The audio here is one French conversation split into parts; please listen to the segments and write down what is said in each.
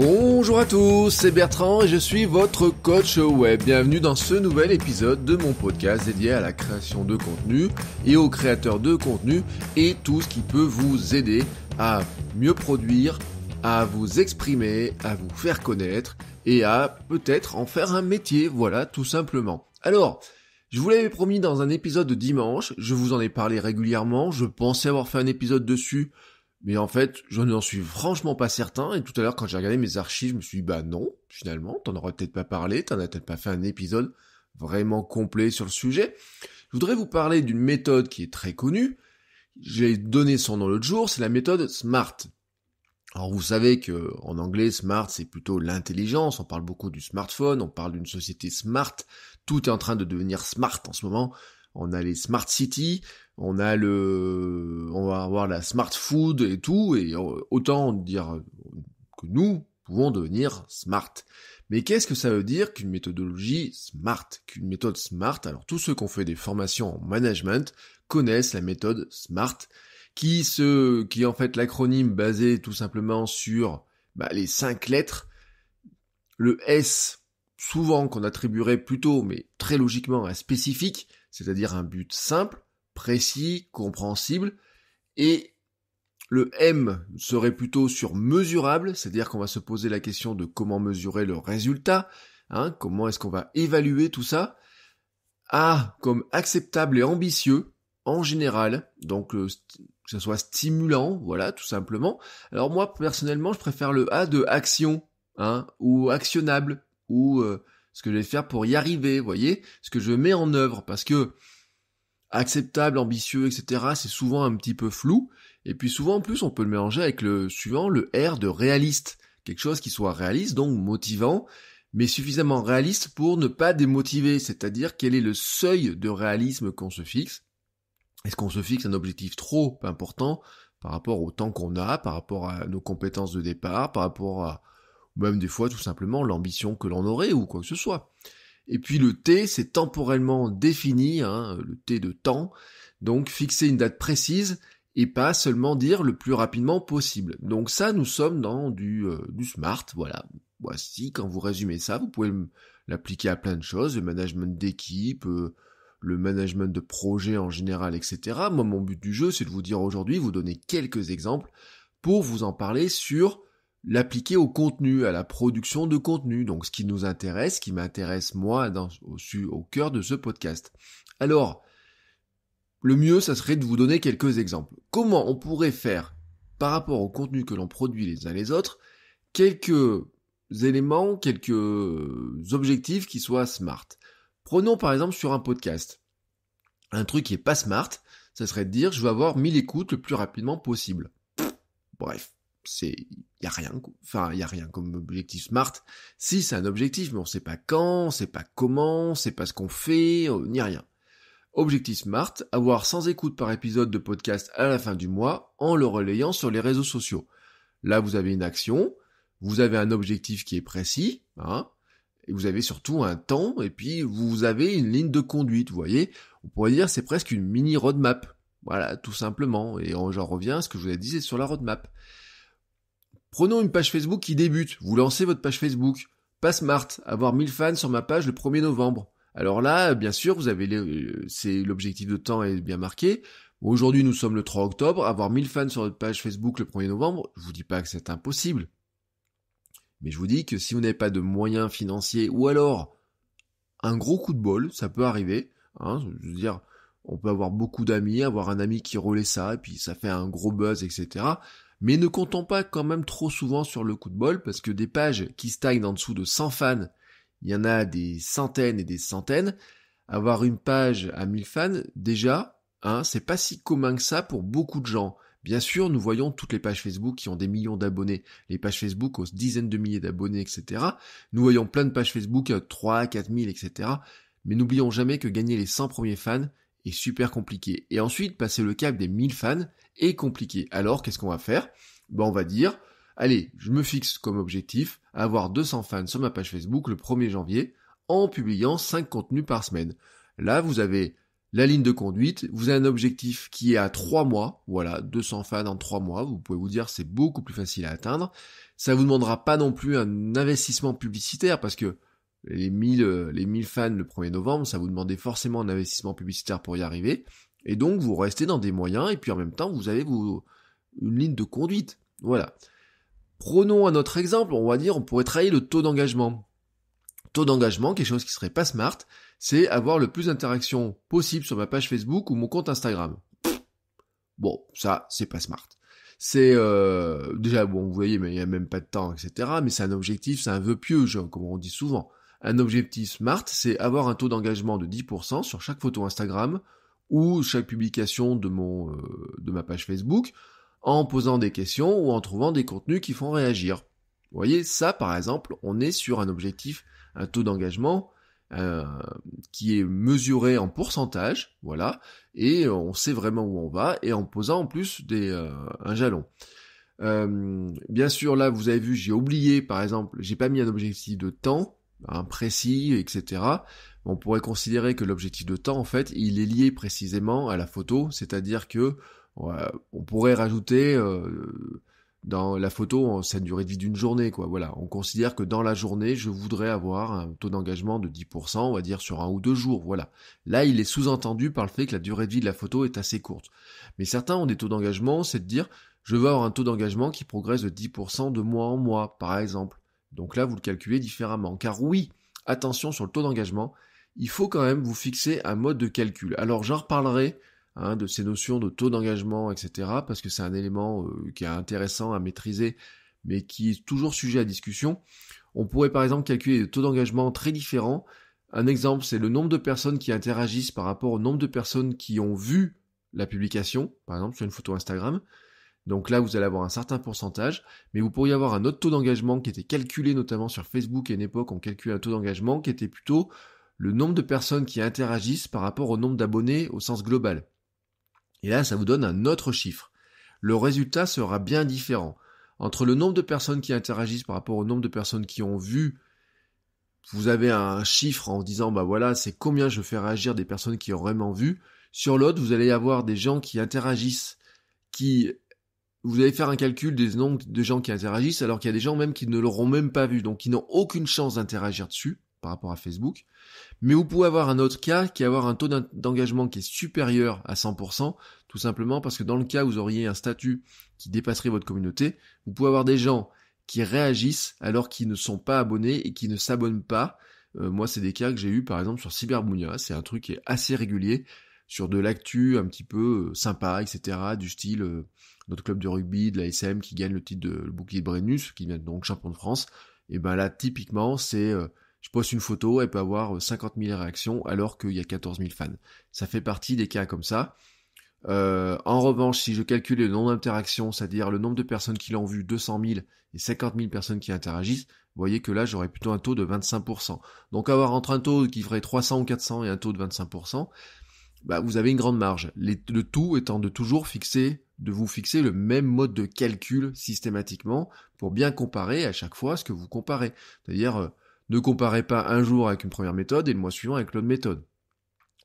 Bonjour à tous, c'est Bertrand et je suis votre coach web. Bienvenue dans ce nouvel épisode de mon podcast dédié à la création de contenu et aux créateurs de contenu et tout ce qui peut vous aider à mieux produire, à vous exprimer, à vous faire connaître et à peut-être en faire un métier, voilà tout simplement. Alors, je vous l'avais promis dans un épisode de dimanche, je vous en ai parlé régulièrement, je pensais avoir fait un épisode dessus mais en fait, je n'en suis franchement pas certain. Et tout à l'heure, quand j'ai regardé mes archives, je me suis dit, bah non, finalement, t'en aurais peut-être pas parlé, t'en as peut-être pas fait un épisode vraiment complet sur le sujet. Je voudrais vous parler d'une méthode qui est très connue. J'ai donné son nom l'autre jour, c'est la méthode SMART. Alors vous savez que en anglais, SMART, c'est plutôt l'intelligence. On parle beaucoup du smartphone, on parle d'une société SMART. Tout est en train de devenir SMART en ce moment on a les smart cities, on a le, on va avoir la smart food et tout, et euh, autant dire que nous pouvons devenir smart. Mais qu'est-ce que ça veut dire qu'une méthodologie smart, qu'une méthode smart Alors tous ceux qui ont fait des formations en management connaissent la méthode smart, qui se, qui est en fait l'acronyme basé tout simplement sur bah, les cinq lettres. Le S, souvent qu'on attribuerait plutôt, mais très logiquement à spécifique, c'est-à-dire un but simple, précis, compréhensible, et le M serait plutôt sur mesurable, c'est-à-dire qu'on va se poser la question de comment mesurer le résultat, hein, comment est-ce qu'on va évaluer tout ça. A comme acceptable et ambitieux, en général, donc euh, que ce soit stimulant, voilà, tout simplement. Alors moi, personnellement, je préfère le A de action, hein, ou actionnable, ou... Euh, ce que je vais faire pour y arriver, voyez, ce que je mets en œuvre, parce que acceptable, ambitieux, etc., c'est souvent un petit peu flou, et puis souvent en plus on peut le mélanger avec le suivant, le R de réaliste, quelque chose qui soit réaliste, donc motivant, mais suffisamment réaliste pour ne pas démotiver, c'est-à-dire quel est le seuil de réalisme qu'on se fixe. Est-ce qu'on se fixe un objectif trop important par rapport au temps qu'on a, par rapport à nos compétences de départ, par rapport à, même des fois tout simplement l'ambition que l'on aurait ou quoi que ce soit. Et puis le T, c'est temporellement défini, hein, le T de temps, donc fixer une date précise et pas seulement dire le plus rapidement possible. Donc ça, nous sommes dans du, euh, du smart, voilà. Voici, quand vous résumez ça, vous pouvez l'appliquer à plein de choses, le management d'équipe, euh, le management de projet en général, etc. Moi, mon but du jeu, c'est de vous dire aujourd'hui, vous donner quelques exemples pour vous en parler sur l'appliquer au contenu, à la production de contenu, donc ce qui nous intéresse, ce qui m'intéresse moi au, au cœur de ce podcast. Alors, le mieux, ça serait de vous donner quelques exemples. Comment on pourrait faire, par rapport au contenu que l'on produit les uns les autres, quelques éléments, quelques objectifs qui soient smart. Prenons par exemple sur un podcast. Un truc qui est pas smart, ça serait de dire je veux avoir 1000 écoutes le plus rapidement possible. bref, c'est y a rien enfin il y a rien comme objectif smart si c'est un objectif mais on sait pas quand on sait pas comment on sait pas ce qu'on fait n'y euh, ni rien objectif smart avoir 100 écoutes par épisode de podcast à la fin du mois en le relayant sur les réseaux sociaux là vous avez une action vous avez un objectif qui est précis hein, et vous avez surtout un temps et puis vous avez une ligne de conduite vous voyez on pourrait dire c'est presque une mini roadmap voilà, tout simplement. Et j'en reviens à ce que je vous ai dit sur la roadmap. Prenons une page Facebook qui débute. Vous lancez votre page Facebook. Pas smart. Avoir 1000 fans sur ma page le 1er novembre. Alors là, bien sûr, vous avez euh, c'est l'objectif de temps est bien marqué. Aujourd'hui, nous sommes le 3 octobre. Avoir 1000 fans sur votre page Facebook le 1er novembre, je vous dis pas que c'est impossible. Mais je vous dis que si vous n'avez pas de moyens financiers ou alors un gros coup de bol, ça peut arriver. Hein, je veux dire, on peut avoir beaucoup d'amis, avoir un ami qui relaie ça, et puis ça fait un gros buzz, etc mais ne comptons pas quand même trop souvent sur le coup de bol, parce que des pages qui stagnent en dessous de 100 fans, il y en a des centaines et des centaines. Avoir une page à 1000 fans, déjà, hein, c'est pas si commun que ça pour beaucoup de gens. Bien sûr, nous voyons toutes les pages Facebook qui ont des millions d'abonnés, les pages Facebook aux dizaines de milliers d'abonnés, etc. Nous voyons plein de pages Facebook, 3, 4 000, etc. Mais n'oublions jamais que gagner les 100 premiers fans, super compliqué. Et ensuite, passer bah, le cap des 1000 fans est compliqué. Alors, qu'est-ce qu'on va faire ben, On va dire, allez, je me fixe comme objectif avoir 200 fans sur ma page Facebook le 1er janvier en publiant 5 contenus par semaine. Là, vous avez la ligne de conduite, vous avez un objectif qui est à 3 mois, voilà, 200 fans en 3 mois, vous pouvez vous dire c'est beaucoup plus facile à atteindre. Ça vous demandera pas non plus un investissement publicitaire parce que les 1000, euh, fans le 1er novembre, ça vous demandait forcément un investissement publicitaire pour y arriver. Et donc, vous restez dans des moyens, et puis en même temps, vous avez vous, une ligne de conduite. Voilà. Prenons un autre exemple, on va dire, on pourrait travailler le taux d'engagement. Taux d'engagement, quelque chose qui serait pas smart, c'est avoir le plus d'interactions possible sur ma page Facebook ou mon compte Instagram. Bon, ça, c'est pas smart. C'est euh, déjà bon, vous voyez, mais il n'y a même pas de temps, etc. Mais c'est un objectif, c'est un vœu pieux, comme on dit souvent. Un objectif SMART, c'est avoir un taux d'engagement de 10% sur chaque photo Instagram ou chaque publication de, mon, euh, de ma page Facebook en posant des questions ou en trouvant des contenus qui font réagir. Vous voyez, ça par exemple, on est sur un objectif, un taux d'engagement euh, qui est mesuré en pourcentage, voilà, et on sait vraiment où on va, et en posant en plus des, euh, un jalon. bien sûr, là, vous avez vu, j'ai oublié, par exemple, j'ai pas mis un objectif de temps, imprécis, hein, précis, etc., on pourrait considérer que l'objectif de temps, en fait, il est lié précisément à la photo, c'est-à-dire que on pourrait rajouter euh, dans la photo sa durée de vie d'une journée, quoi. Voilà, on considère que dans la journée, je voudrais avoir un taux d'engagement de 10%, on va dire sur un ou deux jours, voilà. Là, il est sous-entendu par le fait que la durée de vie de la photo est assez courte. Mais certains ont des taux d'engagement, c'est de dire, je veux avoir un taux d'engagement qui progresse de 10% de mois en mois, par exemple. Donc là, vous le calculez différemment. Car oui, attention sur le taux d'engagement, il faut quand même vous fixer un mode de calcul. Alors j'en reparlerai hein, de ces notions de taux d'engagement, etc. Parce que c'est un élément euh, qui est intéressant à maîtriser, mais qui est toujours sujet à discussion. On pourrait par exemple calculer des taux d'engagement très différents. Un exemple, c'est le nombre de personnes qui interagissent par rapport au nombre de personnes qui ont vu la publication, par exemple sur une photo Instagram. Donc là, vous allez avoir un certain pourcentage, mais vous pourriez avoir un autre taux d'engagement qui était calculé notamment sur Facebook à une époque, on calculait un taux d'engagement qui était plutôt le nombre de personnes qui interagissent par rapport au nombre d'abonnés au sens global. Et là, ça vous donne un autre chiffre. Le résultat sera bien différent. Entre le nombre de personnes qui interagissent par rapport au nombre de personnes qui ont vu, vous avez un chiffre en disant, bah voilà, c'est combien je fais réagir des personnes qui ont vraiment vu. Sur l'autre, vous allez avoir des gens qui interagissent, qui vous allez faire un calcul des nombres de gens qui interagissent, alors qu'il y a des gens même qui ne l'auront même pas vu, donc qui n'ont aucune chance d'interagir dessus par rapport à Facebook. Mais vous pouvez avoir un autre cas qui avoir un taux d'engagement qui est supérieur à 100%, tout simplement parce que dans le cas où vous auriez un statut qui dépasserait votre communauté, vous pouvez avoir des gens qui réagissent alors qu'ils ne sont pas abonnés et qui ne s'abonnent pas. Euh, moi, c'est des cas que j'ai eu par exemple sur Cyberbunia, c'est un truc qui est assez régulier sur de l'actu un petit peu euh, sympa, etc. Du style euh, notre club de rugby, de la SM qui gagne le titre de le bouclier de Brennus, qui vient donc champion de France. Et ben là, typiquement, c'est euh, je poste une photo, elle peut avoir 50 000 réactions alors qu'il y a 14 000 fans. Ça fait partie des cas comme ça. en revanche, si je calcule le nombre d'interactions, c'est-à-dire le nombre de personnes qui l'ont vu, 200 000 et 50 000 personnes qui interagissent, vous voyez que là, j'aurais plutôt un taux de 25%. Donc avoir entre un taux qui ferait 300 ou 400 et un taux de 25%, bah, vous avez une grande marge. le tout étant de toujours fixer, de vous fixer le même mode de calcul systématiquement pour bien comparer à chaque fois ce que vous comparez. C'est-à-dire, euh, ne comparez pas un jour avec une première méthode et le mois suivant avec l'autre méthode.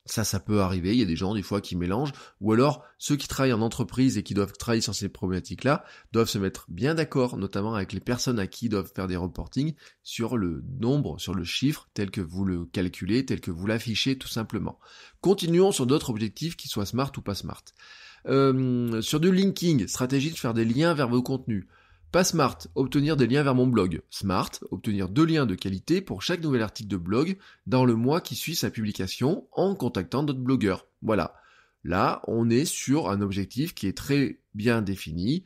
Ça, ça peut arriver. Il y a des gens, des fois, qui mélangent. Ou alors, ceux qui travaillent en entreprise et qui doivent travailler sur ces problématiques-là doivent se mettre bien d'accord, notamment avec les personnes à qui doivent faire des reportings sur le nombre, sur le chiffre, tel que vous le calculez, tel que vous l'affichez, tout simplement. Continuons sur d'autres objectifs qui soient smart ou pas smart. Euh, sur du linking, stratégie de faire des liens vers vos contenus. Pas smart, obtenir des liens vers mon blog. Smart, obtenir deux liens de qualité pour chaque nouvel article de blog dans le mois qui suit sa publication en contactant d'autres blogueurs. Voilà. Là, on est sur un objectif qui est très bien défini.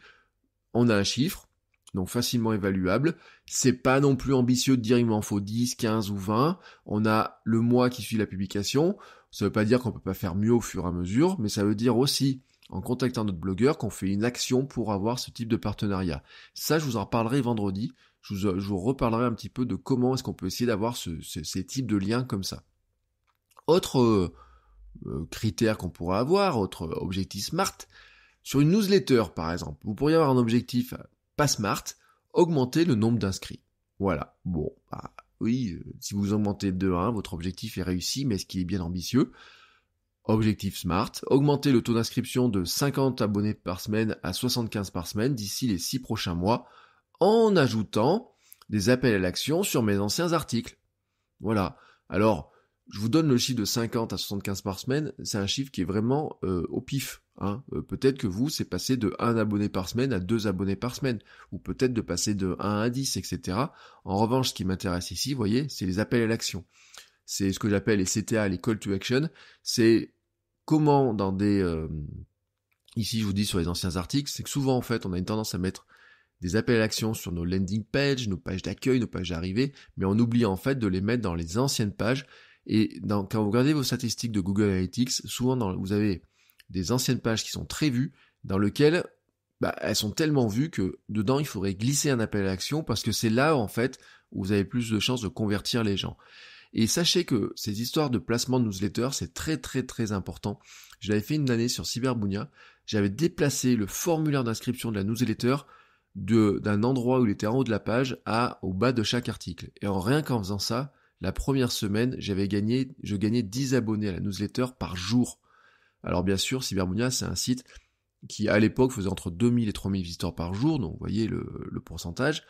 On a un chiffre, donc facilement évaluable. C'est pas non plus ambitieux de dire il m'en faut 10, 15 ou 20. On a le mois qui suit la publication. Ça veut pas dire qu'on peut pas faire mieux au fur et à mesure, mais ça veut dire aussi en contactant notre blogueur qu'on fait une action pour avoir ce type de partenariat. Ça, je vous en reparlerai vendredi. Je vous, reparlerai un petit peu de comment est-ce qu'on peut essayer d'avoir ce, ces types de liens comme ça. Autre euh, euh, critère qu'on pourrait avoir, autre objectif smart, sur une newsletter par exemple, vous pourriez avoir un objectif euh, pas smart, augmenter le nombre d'inscrits. Voilà. Bon, bah, oui, si vous augmentez de 1, votre objectif est réussi, mais est-ce qu'il est bien ambitieux Objectif SMART, augmenter le taux d'inscription de 50 abonnés par semaine à 75 par semaine d'ici les 6 prochains mois en ajoutant des appels à l'action sur mes anciens articles. Voilà. Alors, je vous donne le chiffre de 50 à 75 par semaine, c'est un chiffre qui est vraiment euh, au pif. Hein. Euh, peut-être que vous, c'est passé de 1 abonné par semaine à 2 abonnés par semaine, ou peut-être de passer de 1 à 10, etc. En revanche, ce qui m'intéresse ici, vous voyez, c'est les appels à l'action. C'est ce que j'appelle les CTA, les call to action. C'est comment dans des... Euh, ici, je vous dis sur les anciens articles, c'est que souvent, en fait, on a une tendance à mettre des appels à l'action sur nos landing pages, nos pages d'accueil, nos pages d'arrivée, mais on oublie en fait de les mettre dans les anciennes pages. Et quand vous regardez vos statistiques de Google Analytics, souvent vous avez des anciennes pages qui sont très vues, dans lesquelles bah, elles sont tellement vues que dedans il faudrait glisser un appel à l'action parce que c'est là en fait où vous avez plus de chances de convertir les gens. Et sachez que ces histoires de placement de newsletter, c'est très très très important. Je l'avais fait une année sur Cyberbunia. J'avais déplacé le formulaire d'inscription de la newsletter d'un endroit où il était en haut de la page à au bas de chaque article. Et en rien qu'en faisant ça, la première semaine, j'avais gagné, je gagnais 10 abonnés à la newsletter par jour. Alors bien sûr, Cyberbunia, c'est un site qui à l'époque faisait entre 2000 et 3000 visiteurs par jour, donc vous voyez le, le pourcentage.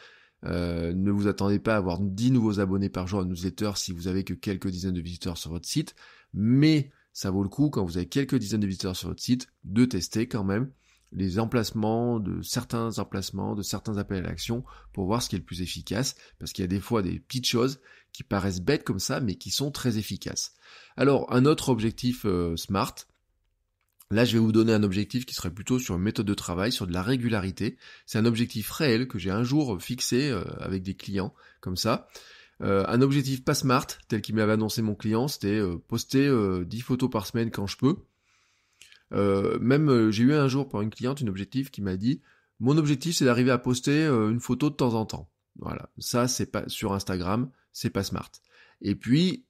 Euh, ne vous attendez pas à avoir 10 nouveaux abonnés par jour à newsletter si vous avez que quelques dizaines de visiteurs sur votre site, mais ça vaut le coup quand vous avez quelques dizaines de visiteurs sur votre site de tester quand même les emplacements de certains emplacements, de certains appels à l'action pour voir ce qui est le plus efficace parce qu'il y a des fois des petites choses qui paraissent bêtes comme ça mais qui sont très efficaces. Alors un autre objectif euh, smart, Là, je vais vous donner un objectif qui serait plutôt sur une méthode de travail, sur de la régularité. C'est un objectif réel que j'ai un jour fixé euh, avec des clients, comme ça. Euh, un objectif pas smart, tel qu'il m'avait annoncé mon client, c'était euh, poster 10 photos par semaine quand je peux. même j'ai eu un jour pour une cliente un objectif qui m'a dit mon objectif c'est d'arriver à poster une photo de temps en temps. Voilà, ça c'est pas sur Instagram, c'est pas smart. Et puis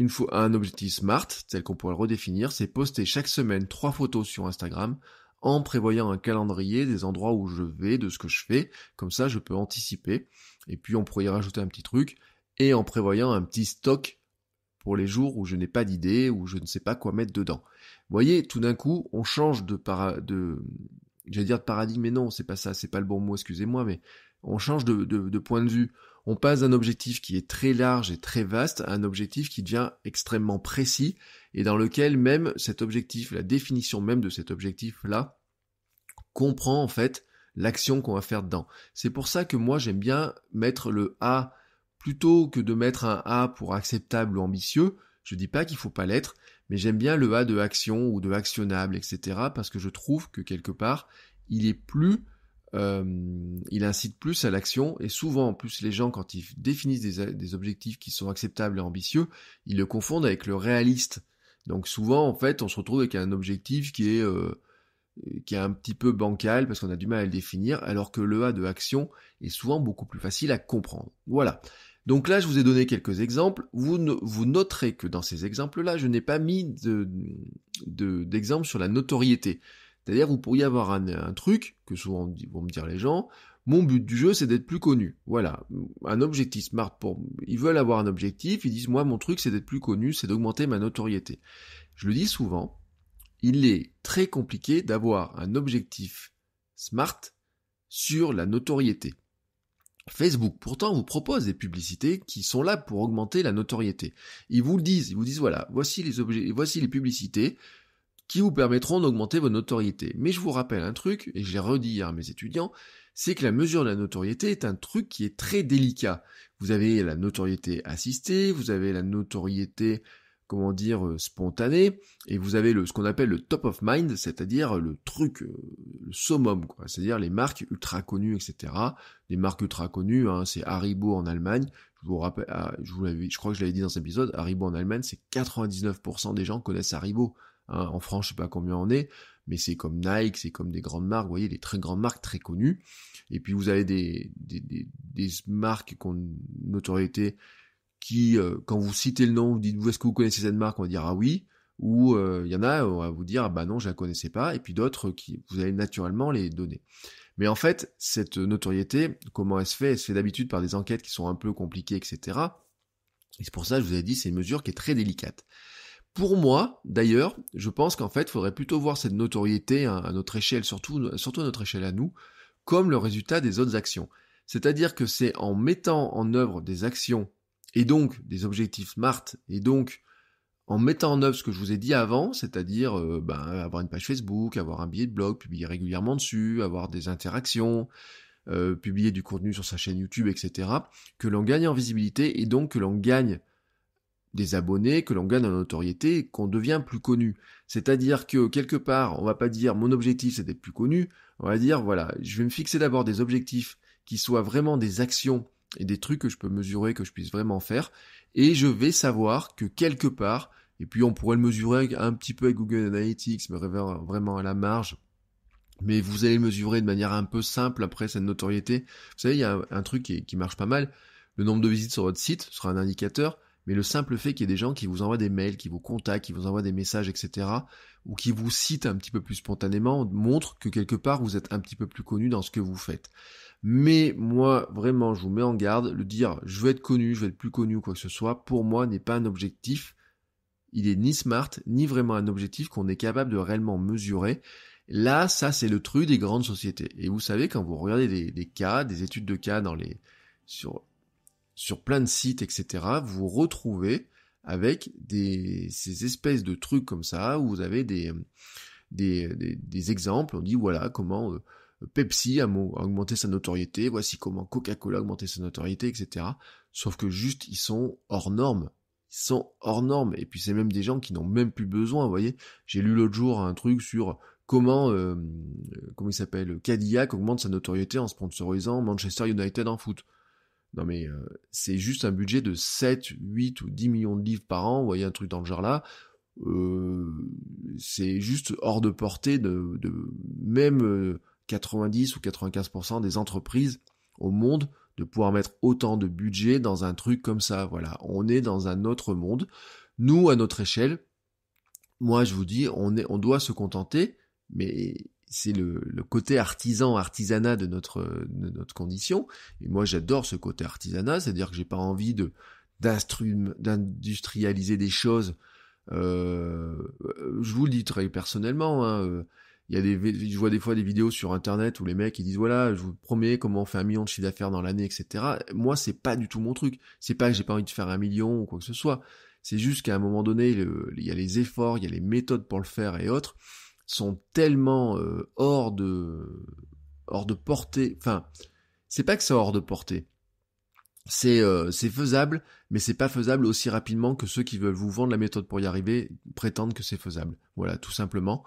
une un objectif SMART, tel qu'on pourrait le redéfinir, c'est poster chaque semaine trois photos sur Instagram en prévoyant un calendrier des endroits où je vais, de ce que je fais. Comme ça, je peux anticiper. Et puis, on pourrait y rajouter un petit truc et en prévoyant un petit stock pour les jours où je n'ai pas d'idée, où je ne sais pas quoi mettre dedans. Vous voyez, tout d'un coup, on change de, de, j'allais dire de paradigme, mais non, c'est pas ça, c'est pas le bon mot, excusez-moi, mais on change de, de point de vue. On passe d'un objectif qui est très large et très vaste à un objectif qui devient extrêmement précis et dans lequel même cet objectif, la définition même de cet objectif-là, comprend en fait l'action qu'on va faire dedans. C'est pour ça que moi j'aime bien mettre le A plutôt que de mettre un A pour acceptable ou ambitieux. Je ne dis pas qu'il ne faut pas l'être, mais j'aime bien le A de action ou de actionnable, etc. parce que je trouve que quelque part il est plus euh, il incite plus à l'action et souvent en plus les gens quand ils définissent des, objectifs qui sont acceptables et ambitieux, ils le confondent avec le réaliste. Donc souvent, en fait, on se retrouve avec un objectif qui est, euh, qui est un petit peu bancal parce qu'on a du mal à le définir, alors que le A de action est souvent beaucoup plus facile à comprendre. Voilà. Donc là, je vous ai donné quelques exemples. Vous, vous noterez que dans ces exemples-là, je n'ai pas mis d'exemple de, sur la notoriété. C'est-à-dire, vous pourriez avoir un, truc, que souvent vont me dire les gens, mon but du jeu, c'est d'être plus connu. Voilà. Un objectif smart pour, ils veulent avoir un objectif, ils disent, moi, mon truc, c'est d'être plus connu, c'est d'augmenter ma notoriété. Je le dis souvent, il est très compliqué d'avoir un objectif smart sur la notoriété. Facebook, pourtant, vous propose des publicités qui sont là pour augmenter la notoriété. Ils vous le disent, ils vous disent voilà, voici les objets, voici les publicités qui vous permettront d'augmenter vos notoriétés. Mais je vous rappelle un truc, et je l'ai redit à mes étudiants, c'est que la mesure de la notoriété est un truc qui est très délicat. Vous avez la notoriété assistée, vous avez la notoriété comment dire euh, spontanée et vous avez le ce qu'on appelle le top of mind c'est-à-dire le truc euh, le summum quoi c'est-à-dire les marques ultra connues etc les marques ultra connues hein, c'est Haribo en Allemagne je vous rappelle ah, je vous je crois que je l'avais dit dans cet épisode Haribo en Allemagne c'est 99% des gens connaissent Haribo Hein, en France, je sais pas combien on est, mais c'est comme Nike, c'est comme des grandes marques, vous voyez, des très grandes marques très connues. Et puis vous avez des, des, des, marques qui notoriété qui, euh, quand vous citez le nom, vous dites, est-ce que vous connaissez cette marque On va dire, ah oui. Ou euh, il y en a, on va vous dire, ah bah non, je la connaissais pas. Et puis d'autres qui, vous allez naturellement les donner. Mais en fait, cette notoriété, comment elle se fait Elle se fait d'habitude par des enquêtes qui sont un peu compliquées, etc. Et c'est pour ça que je vous ai dit, c'est une mesure qui est très délicate. Pour moi, d'ailleurs, je pense qu'en fait, il faudrait plutôt voir cette notoriété à notre échelle, surtout, surtout à notre échelle à nous, comme le résultat des autres actions. C'est-à-dire que c'est en mettant en œuvre des actions et donc des objectifs SMART et donc en mettant en œuvre ce que je vous ai dit avant, c'est-à-dire euh, ben, avoir une page Facebook, avoir un billet de blog, publier régulièrement dessus, avoir des interactions, euh, publier du contenu sur sa chaîne YouTube, etc., que l'on gagne en visibilité et donc que l'on gagne des abonnés, que l'on gagne en notoriété, qu'on devient plus connu. C'est-à-dire que quelque part, on va pas dire mon objectif c'est d'être plus connu, on va dire voilà, je vais me fixer d'abord des objectifs qui soient vraiment des actions et des trucs que je peux mesurer, que je puisse vraiment faire, et je vais savoir que quelque part, et puis on pourrait le mesurer un petit peu avec Google Analytics, mais vraiment à la marge, mais vous allez le mesurer de manière un peu simple après cette notoriété. Vous savez, il y a un, truc qui marche pas mal, le nombre de visites sur votre site sera un indicateur, mais le simple fait qu'il y ait des gens qui vous envoient des mails, qui vous contactent, qui vous envoient des messages, etc., ou qui vous citent un petit peu plus spontanément, montre que quelque part vous êtes un petit peu plus connu dans ce que vous faites. Mais moi, vraiment, je vous mets en garde, le dire je veux être connu, je veux être plus connu ou quoi que ce soit, pour moi n'est pas un objectif. Il est ni smart, ni vraiment un objectif qu'on est capable de réellement mesurer. Là, ça, c'est le truc des grandes sociétés. Et vous savez, quand vous regardez des, des cas, des études de cas dans les, sur sur plein de sites, etc., vous retrouvez avec des, ces espèces de trucs comme ça, où vous avez des, euh, des, exemples, on dit voilà comment euh, Pepsi a, augmenté sa notoriété, voici comment Coca-Cola a augmenté sa notoriété, etc. Sauf que juste, ils sont hors normes. Ils sont hors normes. Et puis c'est même des gens qui n'ont même plus besoin, vous voyez. J'ai lu l'autre jour un truc sur comment, euh, comment il s'appelle, Cadillac augmente sa notoriété en sponsorisant Manchester United en foot. Non mais euh, c'est juste un budget de 7, 8 ou 10 millions de livres par an, vous voyez un truc dans le genre là. Euh, c'est juste hors de portée de, de même 90 euh, ou 95% des entreprises au monde de pouvoir mettre autant de budget dans un truc comme ça. Voilà, on est dans un autre monde. Nous, à notre échelle, moi je vous dis, on, est, on doit se contenter, mais c'est le, côté artisan, artisanat de notre, de notre condition. Et moi, j'adore ce côté artisanat, c'est-à-dire que j'ai pas envie de d'industrialiser des choses. Euh, je vous le dis très personnellement. Hein, euh, il y a des, je vois des fois des vidéos sur internet où les mecs ils disent voilà, je vous promets comment on fait un million de chiffre d'affaires dans l'année, etc. Moi, c'est pas du tout mon truc. C'est pas que j'ai pas envie de faire un million ou quoi que ce soit. C'est juste qu'à un moment donné, il y a les efforts, il y a les méthodes pour le faire et autres sont tellement euh, hors de hors de portée. Enfin, c'est pas que c'est hors de portée. C'est euh, c'est faisable, mais c'est pas faisable aussi rapidement que ceux qui veulent vous vendre la méthode pour y arriver prétendent que c'est faisable. Voilà, tout simplement.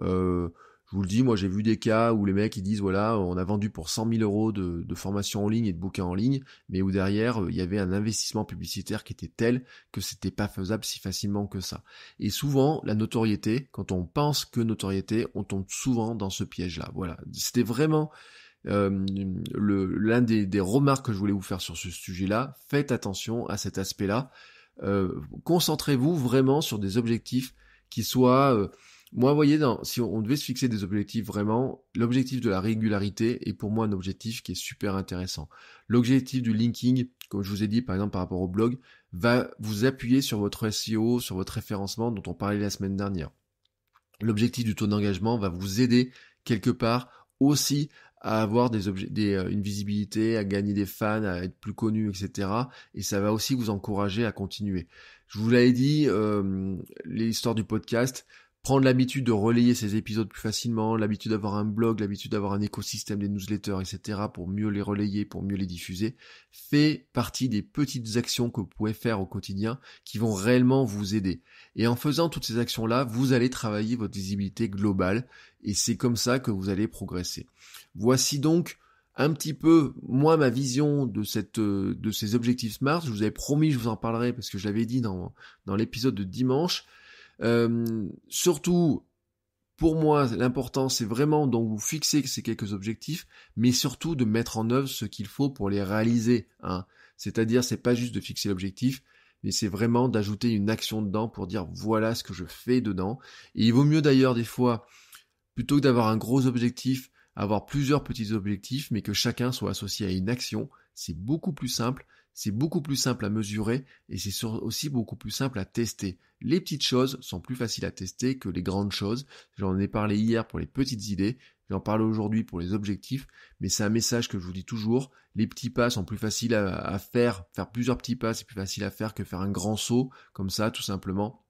Euh, je vous le dis, moi j'ai vu des cas où les mecs ils disent voilà, on a vendu pour 100 000 euros de, formation en ligne et de bouquins en ligne, mais où derrière euh, il y avait un investissement publicitaire qui était tel que c'était pas faisable si facilement que ça. Et souvent, la notoriété, quand on pense que notoriété, on tombe souvent dans ce piège-là. Voilà, c'était vraiment euh, l'un des, remarques que je voulais vous faire sur ce sujet-là. Faites attention à cet aspect-là. Euh, concentrez-vous vraiment sur des objectifs qui soient euh, moi, vous voyez, si on, devait se fixer des objectifs vraiment, l'objectif de la régularité est pour moi un objectif qui est super intéressant. L'objectif du linking, comme je vous ai dit par exemple par rapport au blog, va vous appuyer sur votre SEO, sur votre référencement dont on parlait la semaine dernière. L'objectif du taux d'engagement va vous aider quelque part aussi à avoir euh, une visibilité, à gagner des fans, à être plus connu, etc. Et ça va aussi vous encourager à continuer. Je vous l'avais dit, euh, l'histoire du podcast, prendre l'habitude de relayer ces épisodes plus facilement, l'habitude d'avoir un blog, l'habitude d'avoir un écosystème des newsletters, etc., pour mieux les relayer, pour mieux les diffuser, fait partie des petites actions que vous pouvez faire au quotidien qui vont réellement vous aider. Et en faisant toutes ces actions-là, vous allez travailler votre visibilité globale, et c'est comme ça que vous allez progresser. Voici donc un petit peu moi ma vision de cette de ces objectifs smart je vous avais promis je vous en parlerai parce que je l'avais dit dans l'épisode de dimanche euh, surtout, pour moi, l'important, c'est vraiment donc vous fixer ces quelques objectifs, mais surtout de mettre en œuvre ce qu'il faut pour les réaliser. Hein. C'est-à-dire, c'est pas juste de fixer l'objectif, mais c'est vraiment d'ajouter une action dedans pour dire voilà ce que je fais dedans. Et il vaut mieux d'ailleurs des fois, plutôt que d'avoir un gros objectif, avoir plusieurs petits objectifs, mais que chacun soit associé à une action. C'est beaucoup plus simple c'est beaucoup plus simple à mesurer et c'est aussi beaucoup plus simple à tester. Les petites choses sont plus faciles à tester que les grandes choses. J'en ai parlé hier pour les petites idées, j'en parle aujourd'hui pour les objectifs, mais c'est un message que je vous dis toujours. Les petits pas sont plus faciles à, faire, faire plusieurs petits pas, c'est plus facile à faire que faire un grand saut, comme ça, tout simplement.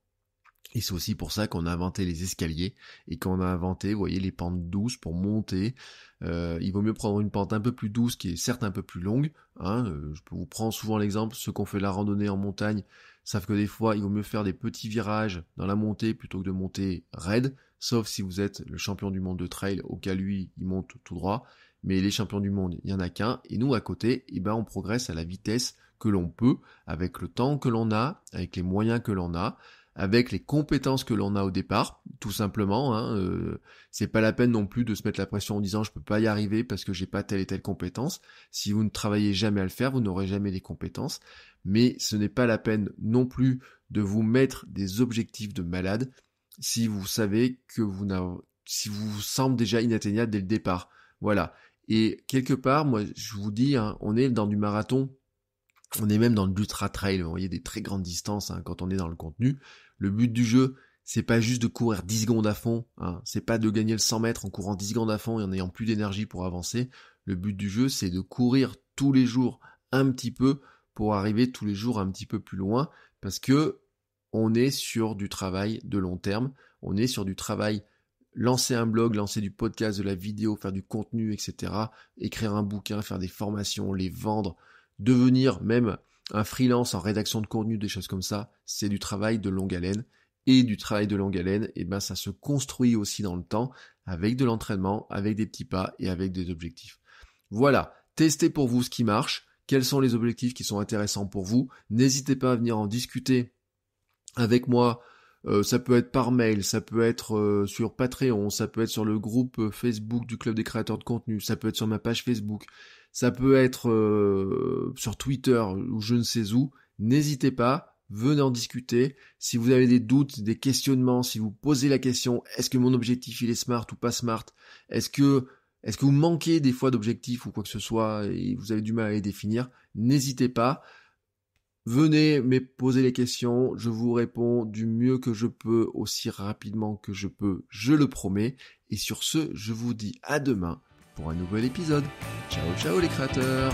Et c'est aussi pour ça qu'on a inventé les escaliers et qu'on a inventé, vous voyez, les pentes douces pour monter. Euh, il vaut mieux prendre une pente un peu plus douce qui est certes un peu plus longue. Hein. Euh, je vous prends souvent l'exemple, ceux qui ont fait la randonnée en montagne savent que des fois, il vaut mieux faire des petits virages dans la montée plutôt que de monter raide. Sauf si vous êtes le champion du monde de trail, auquel lui, il monte tout droit. Mais les champions du monde, il n'y en a qu'un. Et nous, à côté, eh ben, on progresse à la vitesse que l'on peut, avec le temps que l'on a, avec les moyens que l'on a avec les compétences que l'on a au départ, tout simplement. Hein, euh, c'est pas la peine non plus de se mettre la pression en disant je peux pas y arriver parce que j'ai pas telle et telle compétence. Si vous ne travaillez jamais à le faire, vous n'aurez jamais les compétences. Mais ce n'est pas la peine non plus de vous mettre des objectifs de malade si vous savez que vous n'avez si vous, vous semble déjà inatteignable dès le départ. Voilà. Et quelque part, moi, je vous dis, hein, on est dans du marathon on est même dans l'ultra trail, vous voyez des très grandes distances hein, quand on est dans le contenu. Le but du jeu, c'est pas juste de courir 10 secondes à fond, hein. c'est pas de gagner le 100 mètres en courant 10 secondes à fond et en ayant plus d'énergie pour avancer. Le but du jeu, c'est de courir tous les jours un petit peu pour arriver tous les jours un petit peu plus loin parce que on est sur du travail de long terme, on est sur du travail lancer un blog, lancer du podcast, de la vidéo, faire du contenu, etc. Écrire un bouquin, faire des formations, les vendre, devenir même un freelance en rédaction de contenu, des choses comme ça, c'est du travail de longue haleine. Et du travail de longue haleine, et eh ben ça se construit aussi dans le temps, avec de l'entraînement, avec des petits pas et avec des objectifs. Voilà, testez pour vous ce qui marche, quels sont les objectifs qui sont intéressants pour vous. N'hésitez pas à venir en discuter avec moi euh, ça peut être par mail, ça peut être euh, sur Patreon, ça peut être sur le groupe euh, Facebook du Club des créateurs de contenu, ça peut être sur ma page Facebook, ça peut être sur Twitter ou je ne sais où. N'hésitez pas, venez en discuter. Si vous avez des doutes, des questionnements, si vous posez la question, est-ce que mon objectif il est smart ou pas smart Est-ce que est-ce que vous manquez des fois d'objectifs ou quoi que ce soit et vous avez du mal à les définir N'hésitez pas. Venez me poser les questions, je vous réponds du mieux que je peux, aussi rapidement que je peux, je le promets. Et sur ce, je vous dis à demain pour un nouvel épisode. Ciao ciao les créateurs